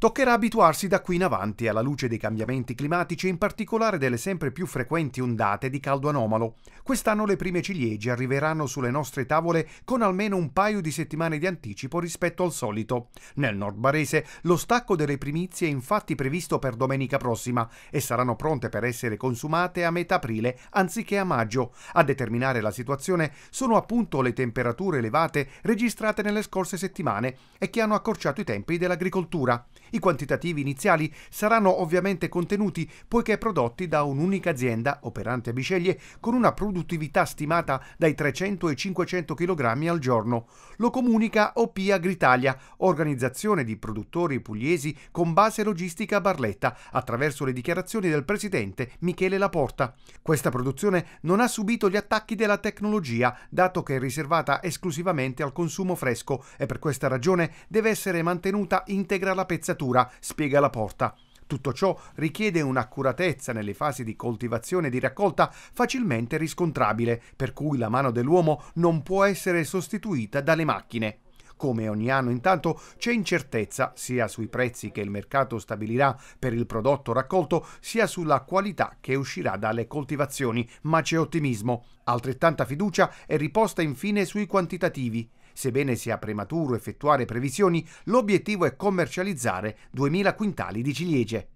Toccherà abituarsi da qui in avanti alla luce dei cambiamenti climatici e in particolare delle sempre più frequenti ondate di caldo anomalo. Quest'anno le prime ciliegie arriveranno sulle nostre tavole con almeno un paio di settimane di anticipo rispetto al solito. Nel nord barese lo stacco delle primizie è infatti previsto per domenica prossima e saranno pronte per essere consumate a metà aprile anziché a maggio. A determinare la situazione sono appunto le temperature elevate registrate nelle scorse settimane e che hanno accorciato i tempi dell'agricoltura. I quantitativi iniziali saranno ovviamente contenuti poiché prodotti da un'unica azienda operante a Biceglie con una produttività stimata dai 300 ai 500 kg al giorno. Lo comunica OP Agritalia, organizzazione di produttori pugliesi con base logistica a Barletta, attraverso le dichiarazioni del presidente Michele Laporta. Questa produzione non ha subito gli attacchi della tecnologia, dato che è riservata esclusivamente al consumo fresco e per questa ragione deve essere mantenuta integra la pezzatura spaccatura, spiega la porta. Tutto ciò richiede un'accuratezza nelle fasi di coltivazione e di raccolta facilmente riscontrabile, per cui la mano dell'uomo non può essere sostituita dalle macchine. Come ogni anno intanto c'è incertezza sia sui prezzi che il mercato stabilirà per il prodotto raccolto, sia sulla qualità che uscirà dalle coltivazioni, ma c'è ottimismo. Altrettanta fiducia è riposta infine sui quantitativi. Sebbene sia prematuro effettuare previsioni, l'obiettivo è commercializzare 2000 quintali di ciliegie.